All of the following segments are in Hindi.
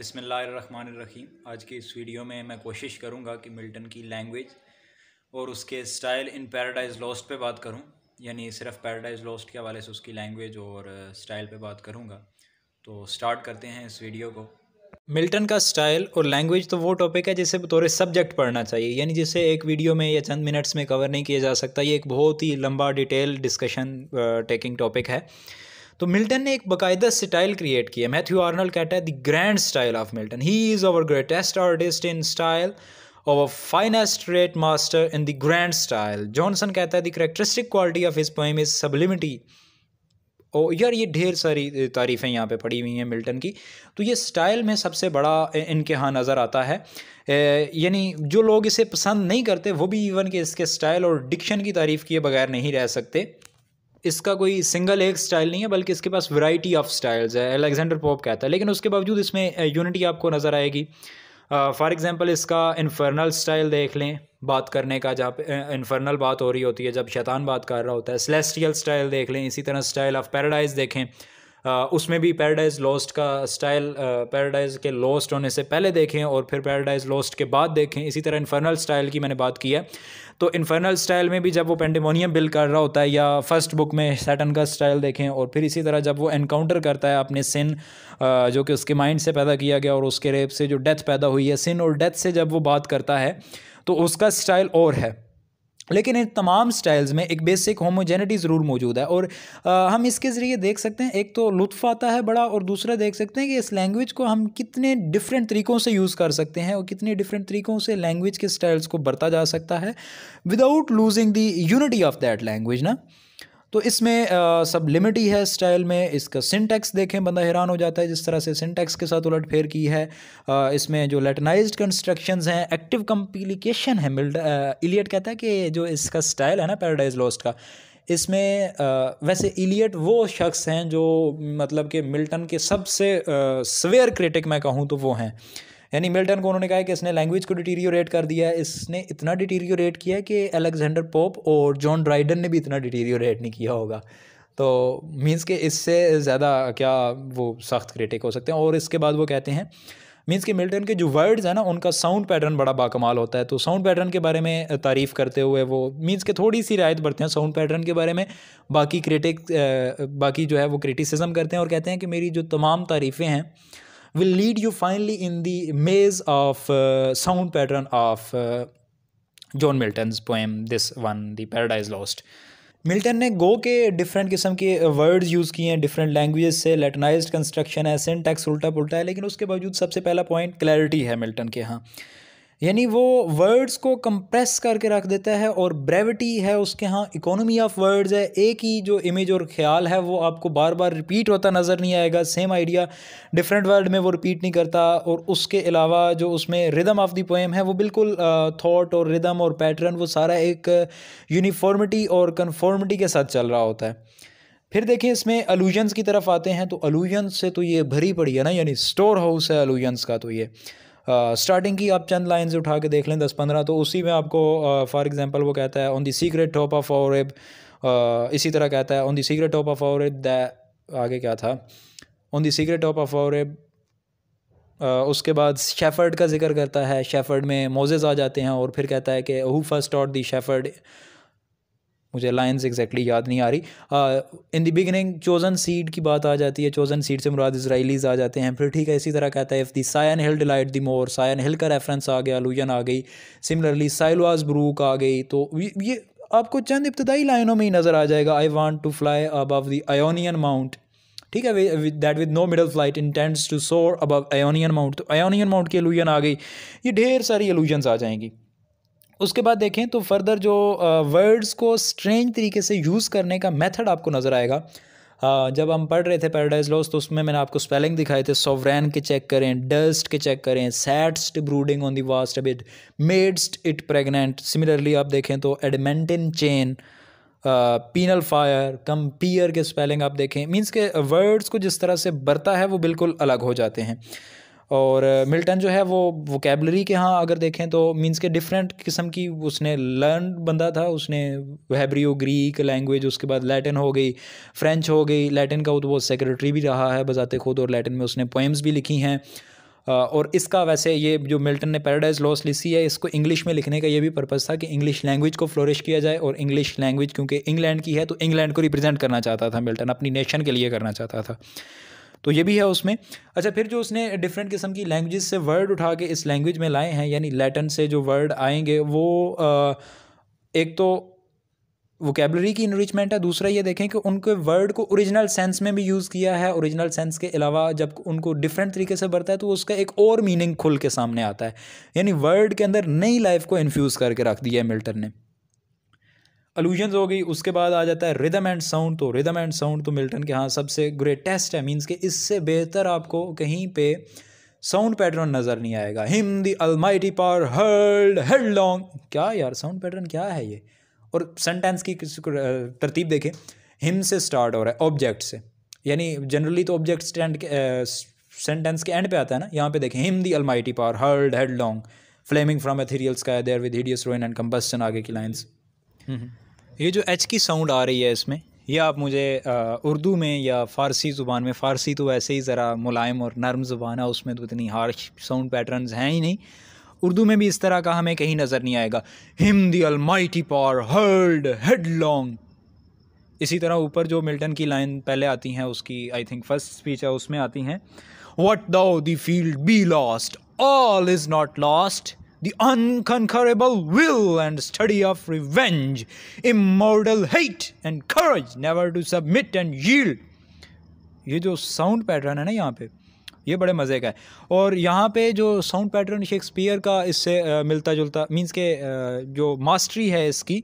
बिसमीम आज के इस वीडियो में मैं कोशिश करूँगा कि मिल्टन की लैंग्वेज और उसके स्टाइल इन पैराडाइज लॉस्ट पे बात करूँ यानी सिर्फ पैराडाइज लॉस्ट के हवाले से उसकी लैंग्वेज और स्टाइल पे बात करूँगा तो स्टार्ट करते हैं इस वीडियो को मिल्टन का स्टाइल और लैंग्वेज तो वो टॉपिक है जिसे बतौर सब्जेक्ट पढ़ना चाहिए यानी जिसे एक वीडियो में या चंद मिनट्स में कवर नहीं किया जा सकता ये एक बहुत ही लंबा डिटेल डिस्कशन टेकिंग टॉपिक है तो मिल्टन ने एक बाकायदा स्टाइल क्रिएट किया मैथ्यू आर्नल कहता है the grand style of Milton he is our greatest artist in style और finest finest master in in grand style Johnson कहता है the characteristic quality of his poem is sublimity ओ यार ये ढेर सारी तारीफ़ें यहाँ पे पड़ी हुई हैं मिल्टन की तो ये स्टाइल में सबसे बड़ा इनके यहाँ नज़र आता है यानी जो लोग इसे पसंद नहीं करते वो भी इवन कि इसके स्टाइल और डिक्शन की तारीफ़ किए बगैर नहीं रह सकते इसका कोई सिंगल एक स्टाइल नहीं है बल्कि इसके पास वैरायटी ऑफ स्टाइल्स है अलेक्जेंडर पॉप कहता है लेकिन उसके बावजूद इसमें यूनिटी आपको नज़र आएगी फॉर एग्ज़ाम्पल इसका इन्फर्नल स्टाइल देख लें बात करने का जहाँ पे इन्फर्नल बात हो रही होती है जब शैतान बात कर रहा होता है सेलेस्टियल स्टाइल देख लें इसी तरह स्टाइल ऑफ पैराडाइज देखें उसमें भी पैराडाइज लॉस्ट का स्टाइल पैराडाइज के लॉस्ट होने से पहले देखें और फिर पैराडाइज लॉस्ट के बाद देखें इसी तरह इन्फर्नल स्टाइल की मैंने बात की है तो इन्फर्नल स्टाइल में भी जब वो पेंडेमोनियम बिल कर रहा होता है या फर्स्ट बुक में सैटन का स्टाइल देखें और फिर इसी तरह जब वो एनकाउंटर करता है अपने सिन जो कि उसके माइंड से पैदा किया गया और उसके रेप से जो डेथ पैदा हुई है सिन और डेथ से जब वो बात करता है तो उसका स्टाइल और है लेकिन इन तमाम स्टाइल्स में एक बेसिक होमोजेनिटी ज़रूर मौजूद है और आ, हम इसके ज़रिए देख सकते हैं एक तो लुत्फ आता है बड़ा और दूसरा देख सकते हैं कि इस लैंग्वेज को हम कितने डिफरेंट तरीक़ों से यूज़ कर सकते हैं और कितने डिफरेंट तरीक़ों से लैंग्वेज के स्टाइल्स को बरता जा सकता है without losing the unity of that language ना तो इसमें सब लिमिट ही है स्टाइल में इसका सिंटेक्स देखें बंदा हैरान हो जाता है जिस तरह से सिंटेक्स के साथ उलट फेर की है आ, इसमें जो लेटनाइज कंस्ट्रक्शंस हैं एक्टिव कंप्लीकेशन है मिल्ड इलियट कहता है कि जो इसका स्टाइल है ना पैराडाइज लॉस्ट का इसमें वैसे इलियट वो शख्स हैं जो मतलब कि मिल्टन के सबसे स्वेयर क्रिटिक मैं कहूँ तो वो हैं यानी मिल्टन को उन्होंने कहा कि इसने लैंग्वेज को डिटीरियोरेट कर दिया है इसने इतना डिटीरियोरेट किया है कि अलेक्जेंडर पोप और जॉन ड्राइडन ने भी इतना डिटीरियोरेट नहीं किया होगा तो मीन्स के इससे ज़्यादा क्या वो सख्त क्रिटिक हो सकते हैं और इसके बाद वो कहते हैं मीन्स के मिल्टन के जो वर्ड्स हैं ना उनका साउंड पैटर्न बड़ा बाकमाल होता है तो साउंड पैटर्न के बारे में तारीफ़ करते हुए वो मीन्स के थोड़ी सी रायत बढ़ते हैं साउंड पैटर्न के बारे में बाकी क्रिटिक बाकी जो है वो क्रिटिसिज्म करते हैं और कहते हैं कि मेरी जो तमाम तारीफ़ें हैं will lead you finally in the maze of uh, sound pattern of uh, John Milton's poem, this one, The Paradise Lost. Milton ने गो के डिफरेंट किस्म के वर्ड्स uh, यूज़ किए हैं डिफरेंट लैंग्वेज से लेटनाइज कंस्ट्रक्शन है सिंटैक्स उल्टा पुल्टा है लेकिन उसके बावजूद सबसे पहला पॉइंट क्लैरिटी है मिल्टन के यहाँ यानी वो वर्ड्स को कंप्रेस करके रख देता है और ब्रेविटी है उसके यहाँ इकोनॉमी ऑफ वर्ड्स है एक ही जो इमेज और ख्याल है वो आपको बार बार रिपीट होता नज़र नहीं आएगा सेम आइडिया डिफरेंट वर्ड में वो रिपीट नहीं करता और उसके अलावा जो उसमें रिदम ऑफ दी पोएम है वो बिल्कुल थाट और रिदम और पैटर्न वो सारा एक यूनिफॉर्मिटी और कन्फॉर्मिटी के साथ चल रहा होता है फिर देखिए इसमें अलूजन्स की तरफ आते हैं तो अलूजन्स से तो ये भरी पड़ी है ना यानी स्टोर हाउस है अलूजन्स का तो ये स्टार्टिंग की आप चंद लाइंस उठा के देख लें दस पंद्रह तो उसी में आपको फॉर एग्जांपल वो कहता है on the secret top of Oreb इसी तरह कहता है on the secret top of Oreb आगे क्या था on the secret top of Oreb उसके बाद शेफर्ड का जिक्र करता है शेफर्ड में मोजेज आ जाते हैं और फिर कहता है कि who first out the shepherd मुझे लाइन्स एग्जैक्टली याद नहीं आ रही in the beginning chosen seed की बात आ जाती है चोजन सीड से मुराद इसराइलीज आ जाते हैं फिर ठीक है इसी तरह कहता है if the Sion hill delight thee more Sion hill का रेफरेंस आ गया लुजन आ गई सिमिलरली साइलवाज ब्रूक आ गई तो ये आपको चंद इब्तदाई लाइनों में ही नज़र आ जाएगा I want to fly above the Aonian mount ठीक है that with no middle flight intends to soar above Aonian mount तो आयोनियन माउंट की एलूजन आ गई ये ढेर सारी एलूजन्स आ जाएंगी उसके बाद देखें तो फर्दर जो वर्ड्स को स्ट्रेंज तरीके से यूज़ करने का मेथड आपको नज़र आएगा जब हम पढ़ रहे थे पैराडाइज लॉस तो उसमें मैंने आपको स्पेलिंग दिखाए थे सोवरेन के चेक करें डस्ट के चेक करें sat'st brooding on the vast abyss mad'st it pregnant similarly आप देखें तो adamantine chain penal fire compare के स्पेलिंग आप देखें मीन्स के वर्ड्स को जिस तरह से बरता है वो बिल्कुल अलग हो जाते हैं और मिल्टन जो है वो वोकेबलरी के यहाँ अगर देखें तो मींस के डिफरेंट किस्म की उसने लर्न बंदा था उसने हैब्रियो ग्रीक लैंग्वेज उसके बाद लैटिन हो गई फ्रेंच हो गई लैटिन का वो सेक्रेटरी तो भी रहा है बजाते खुद और लैटिन में उसने पोएम्स भी लिखी हैं और इसका वैसे ये जो मिल्टन ने पैराडाइज लॉस लिखी है इसको इंग्लिश में लिखने का ये भी पर्पज़ था कि इंग्लिश लैंग्वेज को फ्लोरिश किया जाए और इंग्लिश लैंग्वेज क्योंकि इंग्लैंड की है तो इंग्लैंड को रिप्रेजेंट करना चाहता था मिल्टन अपनी नेशन के लिए करना चाहता था तो ये भी है उसमें अच्छा फिर जो उसने डिफरेंट किस्म की लैंग्वेज से वर्ड उठा के इस लैंग्वेज में लाए हैं यानी लैटन से जो वर्ड आएंगे वो एक तो वोकेबलरी की इनरिचमेंट है दूसरा ये देखें कि उनके वर्ड को ओरिजिनल सेंस में भी यूज़ किया है ओरिजिनल सेंस के अलावा जब उनको डिफरेंट तरीके से बरता है तो उसका एक और मीनिंग खुल के सामने आता है यानी वर्ड के अंदर नई लाइफ को इन्फ्यूज़ करके रख दिया है मिल्टन ने अलूजन्स हो गई उसके बाद आ जाता है रिदम एंड साउंड तो रिदम एंड साउंड तो मिल्टन के हाँ सबसे ग्रेटेस्ट है मीन्स के इससे बेहतर आपको कहीं पे साउंड पैटर्न नज़र नहीं आएगा him the almighty power hurled headlong क्या यार साउंड पैटर्न क्या है ये और सेंटेंस की तरतीब देखें हिम से स्टार्ट हो रहा है ऑब्जेक्ट से यानी जनरली तो ऑब्जेक्ट स्टैंड सेंटेंस के एंड पे आता है ना यहाँ पे देखें him the almighty power hurled headlong flaming from ethereal sky there with hideous ruin and combustion आगे की लाइन्स ये जो एच की साउंड आ रही है इसमें ये आप मुझे उर्दू में या फ़ारसी ज़ुबान में फ़ारसी तो वैसे ही ज़रा मुलायम और नरम ज़ुबान है उसमें तो इतनी हार्श साउंड पैटर्न हैं ही नहीं उर्दू में भी इस तरह का हमें कहीं नज़र नहीं आएगा him the mighty power hurled headlong इसी तरह ऊपर जो मिल्टन की लाइन पहले आती हैं उसकी आई थिंक फर्स्ट स्पीच है उसमें आती हैं what though the field be lost all is not lost the unconquerable will and study of revenge, immortal hate and courage never to submit and yield. ये जो साउंड पैटर्न है ना यहाँ पे ये बड़े मज़े का है और यहाँ पे जो साउंड पैटर्न शेक्सपियर का इससे मिलता जुलता मींस के जो मास्टरी है इसकी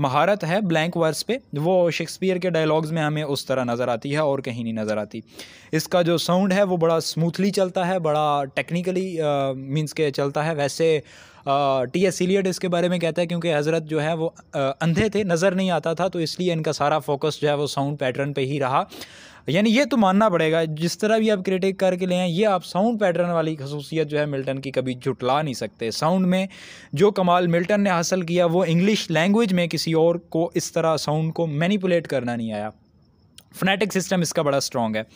महारत है ब्लैंक वर्स पे वो शेक्सपियर के डायलॉग्स में हमें उस तरह नज़र आती है और कहीं नहीं नज़र आती इसका जो साउंड है वो बड़ा स्मूथली चलता है बड़ा टेक्निकली मीन्स के चलता है वैसे टी एस सीलियड इसके बारे में कहता है क्योंकि हज़रत जो है वो आ, अंधे थे नज़र नहीं आता था तो इसलिए इनका सारा फोकस जो है वो साउंड पैटर्न पे ही रहा यानी ये तो मानना पड़ेगा जिस तरह भी आप क्रिटिक करके ले आए ये आप साउंड पैटर्न वाली खसूसियत जो है मिल्टन की कभी झुटला नहीं सकते साउंड में जो कमाल मिल्टन ने हासिल किया वो इंग्लिश लैंग्वेज में किसी और को इस तरह साउंड को मैनिपुलेट करना नहीं आया फनेटिक सिस्टम इसका बड़ा स्ट्रॉन्ग है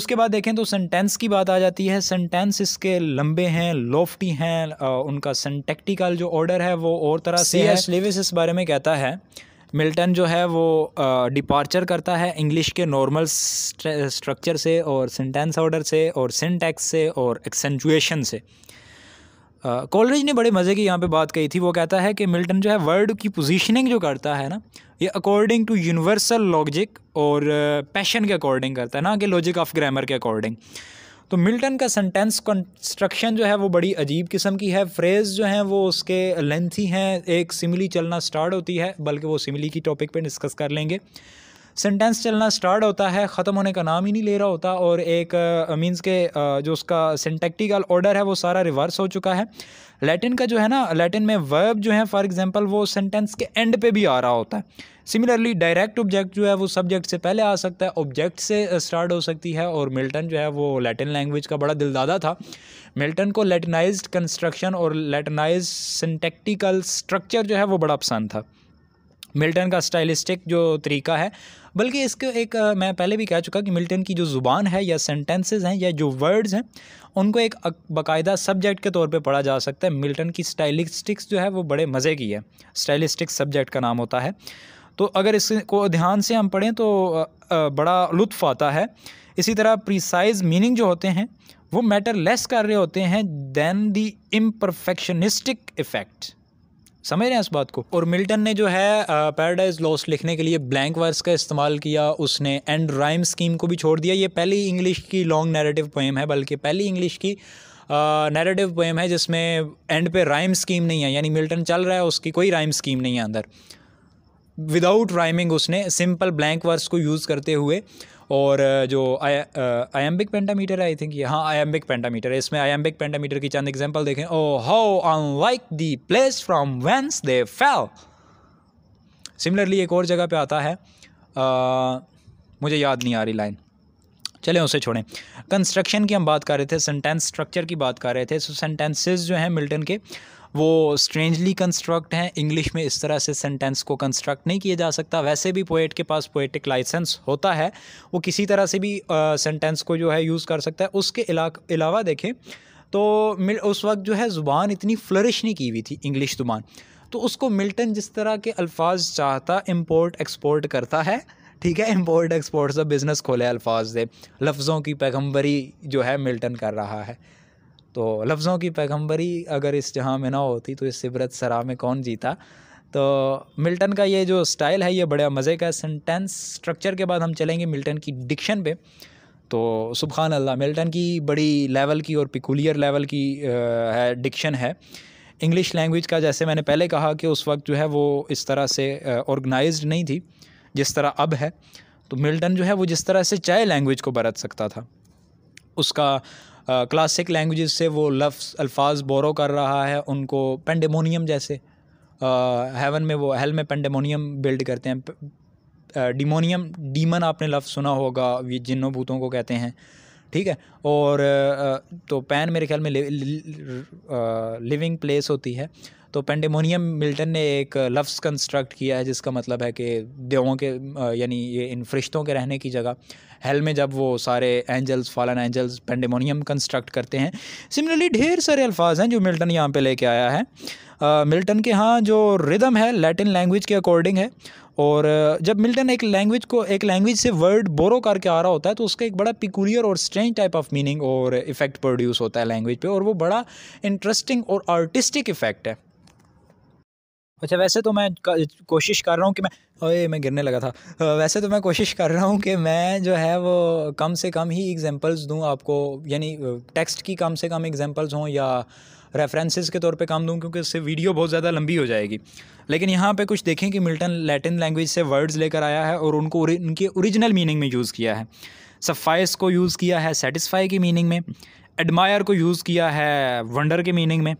उसके बाद देखें तो सेंटेंस की बात आ जाती है सेंटेंस इसके लंबे हैं लोफ्टी हैं उनका सेंटेक्टिकल जो ऑर्डर है वो और तरह से है लेविस इस बारे में कहता है मिल्टन जो है वो डिपार्चर करता है इंग्लिश के नॉर्मल स्ट्रक्चर से और सेंटेंस ऑर्डर से और सिंटैक्स से और एक्सेंचुएशन से कॉलरेज ने बड़े मज़े की यहाँ पे बात कही थी वो कहता है कि मिल्टन जो है वर्ड की पोजीशनिंग जो करता है ना ये अकॉर्डिंग टू यूनिवर्सल लॉजिक और पैशन के अकॉर्डिंग करता है ना कि लॉजिक ऑफ ग्रामर के अकॉर्डिंग तो मिल्टन का सेंटेंस कंस्ट्रक्शन जो है वो बड़ी अजीब किस्म की है फ्रेज़ जो हैं वो उसके लेंथी हैं एक सिमिली चलना स्टार्ट होती है बल्कि वो सिमिली की टॉपिक पे डिस्कस कर लेंगे सेंटेंस चलना स्टार्ट होता है ख़त्म होने का नाम ही नहीं ले रहा होता और एक मीन्स uh, के uh, जो उसका सेंटेक्टिकल ऑर्डर है वो सारा रिवर्स हो चुका है लैटिन का जो है ना लैटिन में वर्ब जो है फॉर एग्जाम्पल वो सेंटेंस के एंड पे भी आ रहा होता है सिमिलरली डायरेक्ट ऑब्जेक्ट जो है वो सब्जेक्ट से पहले आ सकता है ऑब्जेक्ट से स्टार्ट हो सकती है और मिल्टन जो है वो लैटिन लैंग्वेज का बड़ा दिलदादा था मिल्टन को लैटिनाइज्ड कंस्ट्रक्शन और लैटिनाइज सिंटेक्टिकल स्ट्रक्चर जो है वो बड़ा पसंद था मिल्टन का स्टाइलिस्टिक जो तरीका है बल्कि इसके एक मैं पहले भी कह चुका कि मिल्टन की जो ज़ुबान है या सेंटेंसेस हैं या जो वर्ड्स हैं उनको एक बाकायदा सब्जेक्ट के तौर पे पढ़ा जा सकता है मिल्टन की स्टाइलिस्टिक्स जो है वो बड़े मज़े की है स्टाइलिस्टिक सब्जेक्ट का नाम होता है तो अगर इसको ध्यान से हम पढ़ें तो बड़ा लुत्फ़ आता है इसी तरह प्रिसाइज मीनिंग जो होते हैं वो मैटर लेस कर रहे होते हैं दैन दी इम्परफेक्शनिस्टिक इफ़ेक्ट समझ रहे हैं इस बात को और मिल्टन ने जो है पैराडाइज लॉस लिखने के लिए ब्लैंक वर्स का इस्तेमाल किया उसने एंड राइम स्कीम को भी छोड़ दिया ये पहली इंग्लिश की लॉन्ग नैरेटिव पोएम है बल्कि पहली इंग्लिश की नैरेटिव पोएम है जिसमें एंड पे राइम स्कीम नहीं है यानी मिल्टन चल रहा है उसकी कोई राइम स्कीम नहीं है अंदर विदाउट राइमिंग उसने सिंपल ब्लैंक वर्स को यूज़ करते हुए और जो आयम्बिक पेंटामीटर है आई थिंक ये हाँ आयम्बिक पेंटामीटर है इसमें आयम्बिक पेंटामीटर की चंद एग्जाम्पल देखें O how unlike the place from whence they fell similarly एक और जगह पे आता है आ, मुझे याद नहीं आ रही लाइन चलें उसे छोड़ें कंस्ट्रक्शन की हम बात कर रहे थे सेंटेंस स्ट्रक्चर की बात कर रहे थे सो सेंटेंसेस जो हैं मिल्टन के वो स्ट्रेंजली कंस्ट्रक्ट हैं इंग्लिश में इस तरह से सेंटेंस को कंस्ट्रक्ट नहीं किया जा सकता वैसे भी पोइट के पास पोइटिक लाइसेंस होता है वो किसी तरह से भी सेंटेंस uh, को जो है यूज़ कर सकता है उसके अलावा देखें तो मिल उस वक्त जो है ज़ुबान इतनी फ्लरिश नहीं की हुई थी इंग्लिश ज़ुबान तो उसको मिल्टन जिस तरह के अल्फाज चाहता इम्पोर्ट एक्सपोर्ट करता है ठीक है इम्पोर्ट एक्सपोर्ट से बिज़नेस खोले अल्फाज दे लफ्ज़ों की पैगम्बरी जो है मिल्टन कर रहा है तो लफ्ज़ों की पैगम्बरी अगर इस जहाँ में ना होती तो इस इबरत सरा में कौन जीता तो मिल्टन का ये जो स्टाइल है ये बड़ा मज़े का सेंटेंस स्ट्रक्चर के बाद हम चलेंगे मिल्टन की डिक्शन पे तो सुबहान अल्लाह मिल्टन की बड़ी लेवल की और पिकुलियर लेवल की है डिक्शन है इंग्लिश लैंग्वेज का जैसे मैंने पहले कहा कि उस वक्त जो है वो इस तरह से ऑर्गेनाइज नहीं थी जिस तरह अब है तो मिल्टन जो है वो जिस तरह से चाय लैंग्वेज को बरत सकता था उसका क्लासिक लैंग्वेज से वो लफ्स अल्फाज बोरो कर रहा है उनको पेंडेमोनियम जैसे हेवन में वो हेल में पेंडेमोनियम बिल्ड करते हैं डिमोनियम डीमन आपने लफ्ज़ सुना होगा ये जिन्नों भूतों को कहते हैं ठीक है और तो पैन मेरे ख्याल में लि, लि, लि, लिविंग प्लेस होती है तो पेंडेमोनियम मिल्टन ने एक लफ्स कंस्ट्रक्ट किया है जिसका मतलब है कि देवों के यानी ये इन फरिश्तों के रहने की जगह हेल में जब वो सारे angels fallen angels Pandemonium construct करते हैं सिमिलरली ढेर सारे अल्फाज हैं जो मिल्टन यहाँ पे लेके आया है मिल्टन के यहाँ जो रिदम है लैटिन लैंग्वेज के अकॉर्डिंग है और जब मिल्टन एक लैंग्वेज को एक लैंग्वेज से वर्ड बोरो करके आ रहा होता है तो उसका एक बड़ा पिकुलियर और स्ट्रेंज टाइप ऑफ मीनिंग और इफ़ेक्ट प्रोड्यूस होता है लैंग्वेज पे और वो बड़ा इंटरेस्टिंग और आर्टिस्टिक इफ़ेक्ट है अच्छा वैसे तो मैं कोशिश कर रहा हूँ कि मैं अरे मैं गिरने लगा था वैसे तो मैं कोशिश कर रहा हूँ कि मैं जो है वो कम से कम ही एग्जांपल्स दूँ आपको यानी टेक्स्ट की कम से कम एग्जांपल्स हों या रेफरेंसेस के तौर पे काम दूँ क्योंकि इससे वीडियो बहुत ज़्यादा लंबी हो जाएगी लेकिन यहाँ पे कुछ देखें कि मिल्टन लैटिन लैंग्वेज से वर्ड्स लेकर आया है और उनको उनके औरिजिनल मीनिंग में यूज़ किया है सफ़ाइस को यूज़ किया है सेटिसफाई की मीनिंग में एडमायर को यूज़ किया है वंडर के मीनिंग में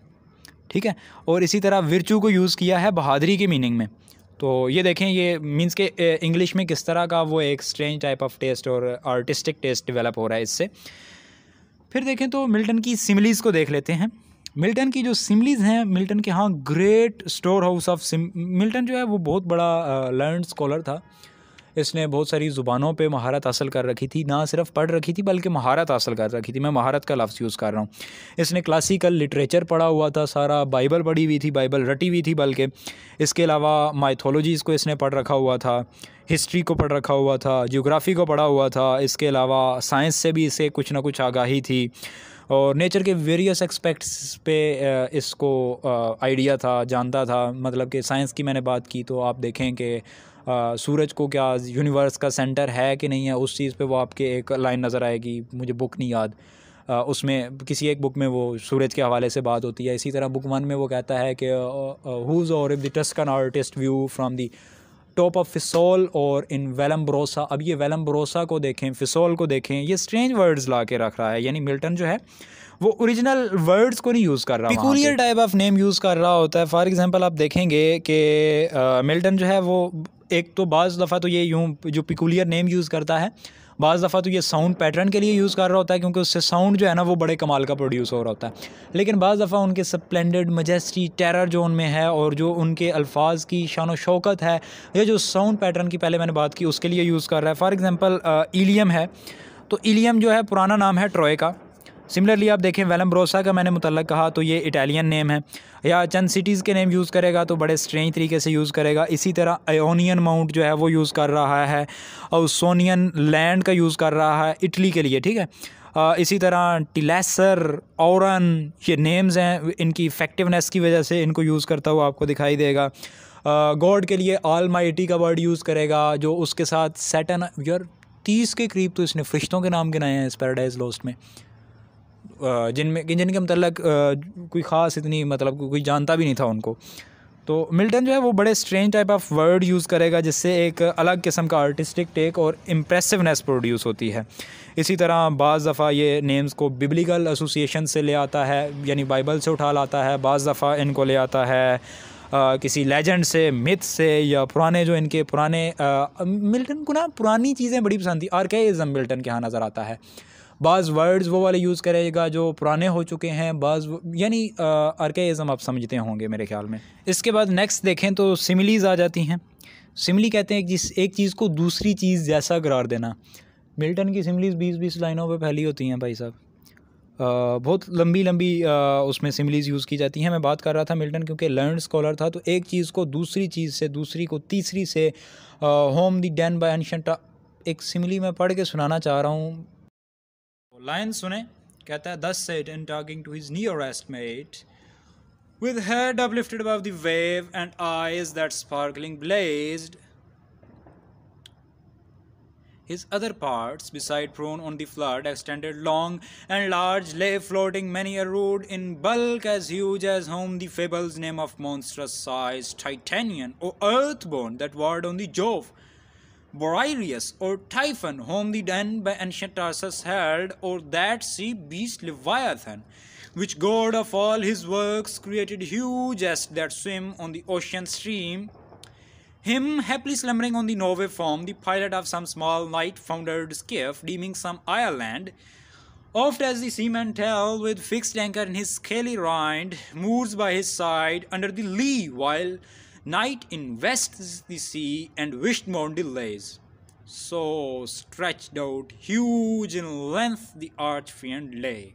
ठीक है और इसी तरह विरचू को यूज़ किया है बहादरी के मीनिंग में तो ये देखें ये मीन्स के इंग्लिश में किस तरह का वो एक स्ट्रेंज टाइप ऑफ टेस्ट और आर्टिस्टिक टेस्ट डेवलप हो रहा है इससे फिर देखें तो मिल्टन की सिमिलीज़ को देख लेते हैं मिल्टन की जो सिमलीज़ हैं मिल्टन के हाँ ग्रेट स्टोर हाउस ऑफ सिम मिल्टन जो है वो बहुत बड़ा लर्न स्कॉलर था इसने बहुत सारी ज़ुबानों पर महारत हासिल कर रखी थी ना सिर्फ पढ़ रखी थी बल्कि महारत हासिल कर रखी थी मैं महारत का लफ्ज़ यूज़ कर रहा हूँ इसने क्लासिकल लिटरेचर पढ़ा हुआ था सारा बाइबल पढ़ी हुई थी बाइबल रटी हुई थी बल्कि इसके अलावा माइथोलॉजीज़ को इसने पढ़ रखा हुआ था हिस्ट्री को पढ़ रखा हुआ था जोग्राफ़ी को पढ़ा हुआ था इसके अलावा साइंस से भी इसे कुछ ना कुछ आगाही थी और नेचर के वेरियस एक्सपेक्ट्स पे इसको आइडिया था जानता था मतलब कि साइंस की मैंने बात की तो आप देखें कि सूरज को क्या यूनिवर्स का सेंटर है कि नहीं है उस चीज़ पे वो आपके एक लाइन नज़र आएगी मुझे बुक नहीं याद उसमें किसी एक बुक में वो सूरज के हवाले से बात होती है इसी तरह बुक वन में वो कहता है कि हुज़ और the Tuscan artist view from the top of Fesole और इन वेलम बरोसा अब ये वेलम बरोसा को देखें फिसोल को देखें ये स्ट्रेंज वर्ड्स ला के रख रहा है यानी मिल्टन जो है वो ओरिजिनल वर्ड्स को नहीं यूज़ कर रहा peculiar type of name use कर रहा होता है फॉर एग्जांपल आप देखेंगे कि मिल्टन जो है वो एक तो बाज़ दफ़ा तो ये यूँ जो पिकुलियर नेम यूज़ करता है बाज़ दफ़ा तो ये साउंड पैटर्न के लिए यूज़ कर रहा होता है क्योंकि उससे साउंड जो है ना वो बड़े कमाल का प्रोड्यूस हो रहा होता है लेकिन बाज़ दफ़ा उनके स्पलेंडेड मजेस्टी टेरर जो उनमें है और जो उनके अल्फाज की शान शौकत है या जो साउंड पैटर्न की पहले मैंने बात की उसके लिए यूज़ कर रहा है फॉर एग्ज़ाम्पल ईलियम है तो इलियम जो है पुराना नाम है ट्रॉय का सिमिलरली आप देखें वेलम ब्रोसा का मैंने मुतल कहा तो ये इटालियन नेम है या चंद सिटीज़ के नेम यूज़ करेगा तो बड़े स्ट्रेंज तरीके से यूज़ करेगा इसी तरह एनियन माउंट जो है वो यूज़ कर रहा है और सोनियन लैंड का यूज़ कर रहा है इटली के लिए ठीक है इसी तरह टिलेसर औरन ये नेम्स हैं इनकी इफ़ेक्टिवनेस की वजह से इनको यूज़ करता हुआ आपको दिखाई देगा गॉड के लिए आल माइटी का वर्ड यूज़ करेगा जो उसके साथ सेटन यार तीस के करीब तो इसने फरिश्तों के नाम गिनाए हैं इस पैराडाइज लॉस्ट में जिनमें जिनके मतलब कोई ख़ास इतनी मतलब कोई जानता भी नहीं था उनको तो मिल्टन जो है वो बड़े strange type of word use करेगा जिससे एक अलग किस्म का आर्टिस्टिक टेक और इम्प्रेसिवनेस प्रोड्यूस होती है इसी तरह बाज़ दफ़ा ये नेम्स को बिब्लिकल एसोसिएशन से ले आता है यानी बाइबल से उठा लाता है बाज़ दफ़ा इनको ले आता है आ, किसी लेजेंड से मिथ से या पुराने जो इनके पुराने आ, मिल्टन को ना पुरानी चीज़ें बड़ी पसंद थी आर्केज़म मिल्टन के यहाँ नज़र आता है बाज़ वर्ड्स वो वाले यूज़ करेगा जो पुराने हो चुके हैं बाज़ यानी आर्केज़म आप समझते होंगे मेरे ख्याल में इसके बाद नेक्स्ट देखें तो सिमिलीज़ आ जाती हैं सिमली कहते हैं जिस एक चीज़ को दूसरी चीज़ जैसा करार देना मिल्टन की सिमलीज बीस बीस लाइनों पर फैली होती हैं भाई साहब बहुत लंबी लंबी आ, उसमें सिमलीज यूज़ की जाती हैं मैं बात कर रहा था मिल्टन क्योंकि लर्न स्कॉलर था तो एक चीज़ को दूसरी चीज़ से दूसरी को तीसरी से होम दी डैन बाय एनशंटा एक सिमली मैं पढ़ के सुनाना चाह रहा हूँ लाइन सुने कहता है thus Satan talking to his nearest mate with head uplifted above the wave and eyes that sparkling blazed. His other parts, beside prone on the flood, extended long and large, lay floating many a rood in bulk as huge as whom the fables name of monstrous size, Titanian or earthborn that warred on the Jove, Boreas or Typhon, whom the den by ancient Tarsus held, or that sea beast Leviathan, which god of all his works created huge as that swim on the ocean stream. Him happily slumbering on the Norway form, the pilot of some small light foundered skiff, deeming some island, Oft as the seaman tell, with fixed anchor in his scaly rind, moves by his side under the lee, while Night invests the sea and Vishmondi delays So stretched out, huge in length the arch fiend lay.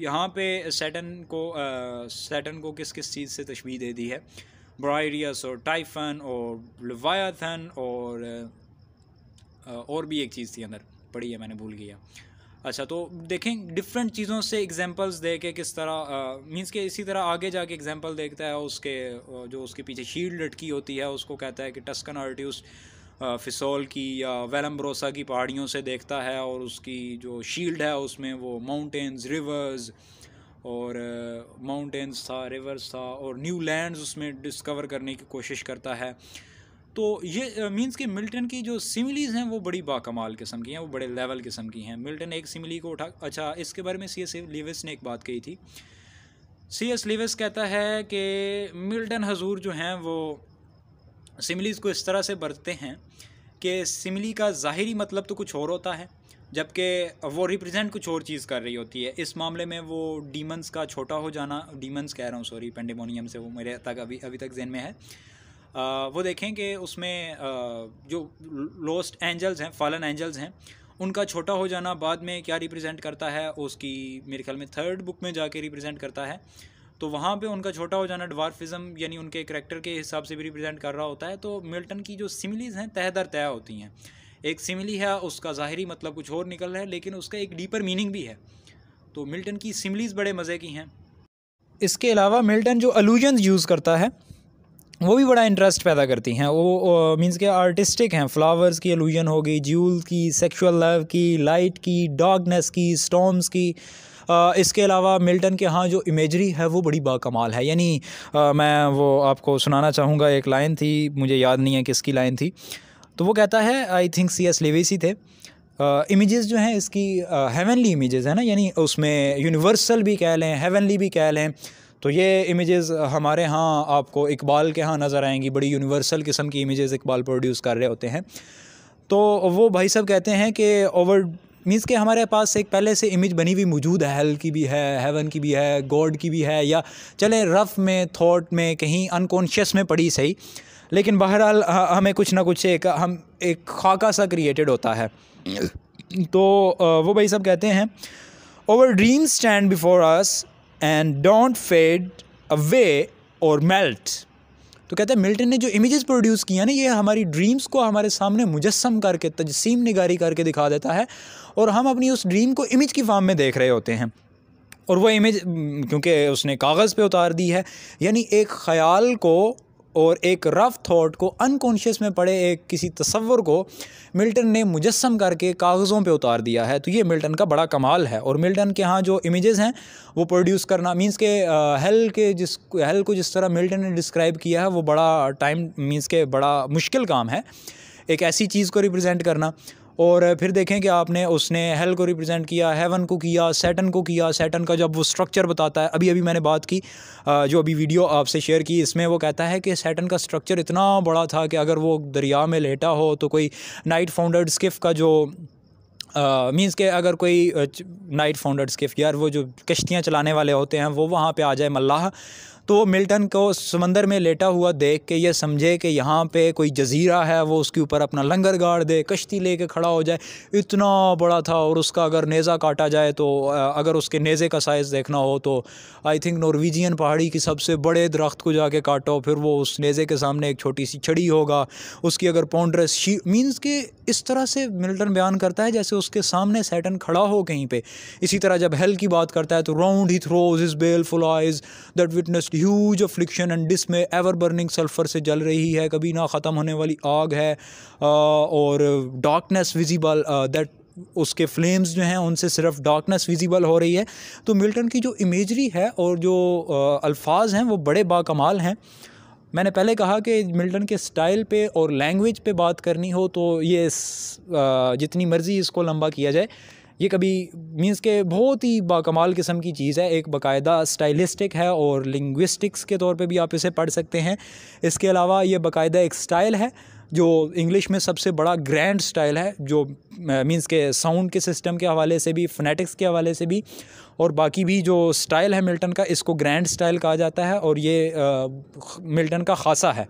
यहाँ पे सैटन को सैटन को किस किस चीज़ से तशबी दे दी है ब्रायरियस और टाइफन और लवायाथन और और भी एक चीज़ थी अंदर पढ़ी है मैंने भूल गया अच्छा तो देखें डिफरेंट चीज़ों से एग्जांपल्स दे के किस तरह मींस के इसी तरह आगे जाके एग्जांपल देखता है उसके जो उसके पीछे शील्ड लटकी होती है उसको कहता है कि टस्कन आर्ट्यूस फिसोल की या वेलम्ब्रोसा की पहाड़ियों से देखता है और उसकी जो शील्ड है उसमें वो माउंटेन्स रिवर्स और माउंटेन्स था रिवर्स था और न्यू लैंड्स उसमें डिस्कवर करने की कोशिश करता है तो ये मींस कि मिल्टन की जो सिमिलीज़ हैं वो बड़ी बाकमाल किस्म की हैं वो बड़े लेवल किस्म की हैं मिल्टन एक सिमिली को उठा अच्छा इसके बारे में सी एस लिविस ने एक बात कही थी सी एस लिविस कहता है कि मिल्टन हजूर जो हैं वो सिमिलीज़ को इस तरह से बरतते हैं कि सिमिली का ज़ाहरी मतलब तो कुछ और होता है जबकि वो रिप्रेजेंट कुछ और चीज़ कर रही होती है इस मामले में वो डीमंस का छोटा हो जाना डीमंस कह रहा हूँ सॉरी पेंडेमोनियम से वो मेरे तक अभी अभी तक जहन में है वो देखें कि उसमें जो लोस्ट एंजल्स हैं फॉलन एंजल्स हैं उनका छोटा हो जाना बाद में क्या रिप्रेजेंट करता है उसकी मेरे ख्याल में थर्ड बुक में जाके रिप्रेजेंट करता है तो वहाँ पे उनका छोटा हो जाना डवार्फिज़म यानी उनके करेक्टर के हिसाब से भी रिप्रेजेंट कर रहा होता है तो मिल्टन की जो सिमिलीज़ हैं तह दर तय होती हैं एक सिमिली है उसका ज़ाहरी मतलब कुछ और निकल रहा है लेकिन उसका एक डीपर मीनिंग भी है तो मिल्टन की सिमिलीज़ बड़े मज़े की हैं इसके अलावा मिल्टन जो अलूजन यूज़ करता है वो भी बड़ा इंटरेस्ट पैदा करती हैं वो मींस के आर्टिस्टिक हैं फ्लावर्स की एलूजन हो गई ज्यूल की सेक्सुअल लव की लाइट की डार्कनेस की स्टॉम्स की आ, इसके अलावा मिल्टन के हाँ जो इमेजरी है वो बड़ी बाकमाल है यानी मैं वो आपको सुनाना चाहूँगा एक लाइन थी मुझे याद नहीं है किसकी लाइन थी तो वो कहता है आई थिंक सी एस लेवेसी थे इमेजेस uh, जो हैं इसकी हेवनली uh, इमेजेस है ना यानी उसमें यूनिवर्सल भी कह लें हेवनली भी कह लें तो ये इमेजेस हमारे यहाँ आपको इकबाल के यहाँ नज़र आएंगी बड़ी यूनिवर्सल किस्म की इमेजेस इकबाल प्रोड्यूस कर रहे होते हैं तो वो भाई साहब कहते हैं कि ओवर मीन्स के हमारे पास एक पहले से इमेज बनी हुई मौजूद है हेल की भी है हेवन की भी है गॉड की भी है या चले रफ़ में थॉट में कहीं अनकॉन्शियस में पड़ी सही लेकिन बहरहाल हमें कुछ ना कुछ एक हम एक खाका सा क्रिएटेड होता है तो वो भाई साहब कहते हैं over dreams stand before us and don't fade away और मेल्ट तो कहते हैं मिल्टन ने जो इमेजेस प्रोड्यूस किया ना ये हमारी ड्रीम्स को हमारे सामने मुजस्म करके तजसीम निगारी करके दिखा देता है और हम अपनी उस ड्रीम को इमेज की फॉर्म में देख रहे होते हैं और वह इमेज क्योंकि उसने कागज़ पे उतार दी है यानी एक ख्याल को और एक रफ़ थाट को अनकॉन्शियस में पड़े एक किसी तस्वर को मिल्टन ने मुजस्म करके कागज़ों पे उतार दिया है तो ये मिल्टन का बड़ा कमाल है और मिल्टन के यहाँ जो इमेजेस हैं वो प्रोड्यूस करना मींस के हेल के जिस हेल को जिस तरह मिल्टन ने डिस्क्राइब किया है वो बड़ा टाइम मींस के बड़ा मुश्किल काम है एक ऐसी चीज़ को रिप्रेजेंट करना और फिर देखें कि आपने उसने हेल को रिप्रेजेंट किया हेवन को किया सैटन को किया सैटन का जब वो स्ट्रक्चर बताता है अभी अभी मैंने बात की जो अभी वीडियो आपसे शेयर की इसमें वो कहता है कि सैटन का स्ट्रक्चर इतना बड़ा था कि अगर वो दरिया में लेटा हो तो कोई नाइट फाउंडर्ड स्किफ का जो मींस uh, के अगर कोई नाइट फाउंडर स्किफ यार वो जो कश्तियाँ चलाने वाले होते हैं वो वहाँ पे आ जाए मल्लाह तो मिल्टन को समंदर में लेटा हुआ देख के ये समझे कि यहाँ पे कोई जजीरा है वो उसके ऊपर अपना लंगर गाड़ दे कश्ती ले कर खड़ा हो जाए इतना बड़ा था और उसका अगर नेज़ा काटा जाए तो अगर उसके नेज़े का साइज़ देखना हो तो आई थिंक नॉर्वेजियन पहाड़ी की सबसे बड़े दरख्त को जाके काटो फिर वो उस नेज़े के सामने एक छोटी सी छड़ी होगा उसकी अगर पौंड्रेस शी मीन्स कि इस तरह से मिल्टन बयान करता है जैसे उसके सामने सैटन खड़ा हो कहीं पर इसी तरह जब हेल की बात करता है तो round he throws his baleful eyes that witness huge affliction and में एवर बर्निंग सल्फ़र से जल रही है कभी ना ख़त्म होने वाली आग है और डार्कनेस विजिबल दैट उसके फ्लेम्स जो हैं उनसे सिर्फ डार्कनेस विजिबल हो रही है तो मिल्टन की जो इमेजरी है और जो अल्फाज हैं वो बड़े बाकमाल हैं मैंने पहले कहा कि मिल्टन के स्टाइल पे और लैंग्वेज पे बात करनी हो तो ये जितनी मर्ज़ी इसको लंबा किया जाए ये कभी मींस के बहुत ही बाकमाल किस्म की चीज़ है एक बाकायदा स्टाइलिस्टिक है और लिंग्विस्टिक्स के तौर पे भी आप इसे पढ़ सकते हैं इसके अलावा ये बाकायदा एक स्टाइल है जो इंग्लिश में सबसे बड़ा ग्रैंड स्टाइल है जो मींस के साउंड के सिस्टम के हवाले से भी फनेटिक्स के हवाले से भी और बाकी भी जो स्टाइल है मिल्टन का इसको ग्रैंड स्टाइल कहा जाता है और ये आ, मिल्टन का खासा है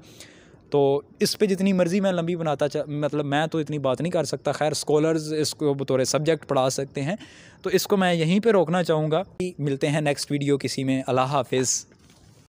तो इस पे जितनी मर्ज़ी मैं लंबी बनाता मतलब मैं तो इतनी बात नहीं कर सकता खैर स्कॉलर्स इसको बतौर सब्जेक्ट पढ़ा सकते हैं तो इसको मैं यहीं पे रोकना चाहूँगा मिलते हैं नेक्स्ट वीडियो किसी में अल्लाह हाफिज़